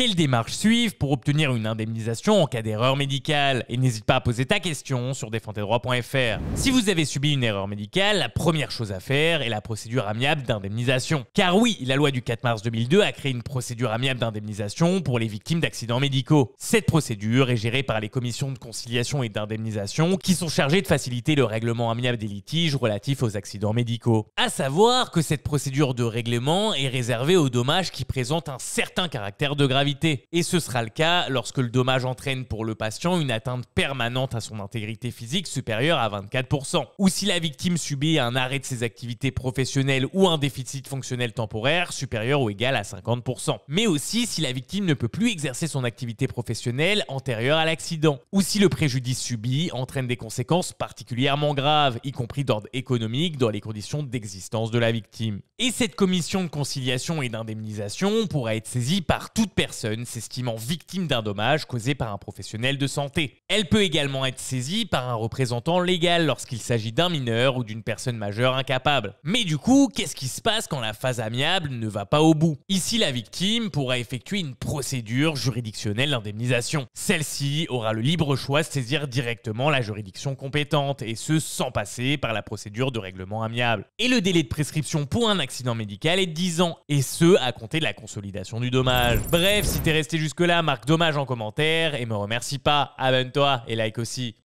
Quelles démarches suivent pour obtenir une indemnisation en cas d'erreur médicale Et n'hésite pas à poser ta question sur défendtesdroits.fr. Si vous avez subi une erreur médicale, la première chose à faire est la procédure amiable d'indemnisation. Car oui, la loi du 4 mars 2002 a créé une procédure amiable d'indemnisation pour les victimes d'accidents médicaux. Cette procédure est gérée par les commissions de conciliation et d'indemnisation qui sont chargées de faciliter le règlement amiable des litiges relatifs aux accidents médicaux. À savoir que cette procédure de règlement est réservée aux dommages qui présentent un certain caractère de gravité et ce sera le cas lorsque le dommage entraîne pour le patient une atteinte permanente à son intégrité physique supérieure à 24%, ou si la victime subit un arrêt de ses activités professionnelles ou un déficit fonctionnel temporaire supérieur ou égal à 50%, mais aussi si la victime ne peut plus exercer son activité professionnelle antérieure à l'accident, ou si le préjudice subi entraîne des conséquences particulièrement graves, y compris d'ordre économique, dans les conditions d'existence de la victime. Et cette commission de conciliation et d'indemnisation pourra être saisie par toute personne s'estimant victime d'un dommage causé par un professionnel de santé. Elle peut également être saisie par un représentant légal lorsqu'il s'agit d'un mineur ou d'une personne majeure incapable. Mais du coup, qu'est-ce qui se passe quand la phase amiable ne va pas au bout Ici, la victime pourra effectuer une procédure juridictionnelle d'indemnisation. Celle-ci aura le libre choix de saisir directement la juridiction compétente, et ce sans passer par la procédure de règlement amiable. Et le délai de prescription pour un accident médical est de 10 ans, et ce à compter de la consolidation du dommage. Bref, Bref, si t'es resté jusque-là, marque dommage en commentaire et me remercie pas, abonne-toi et like aussi.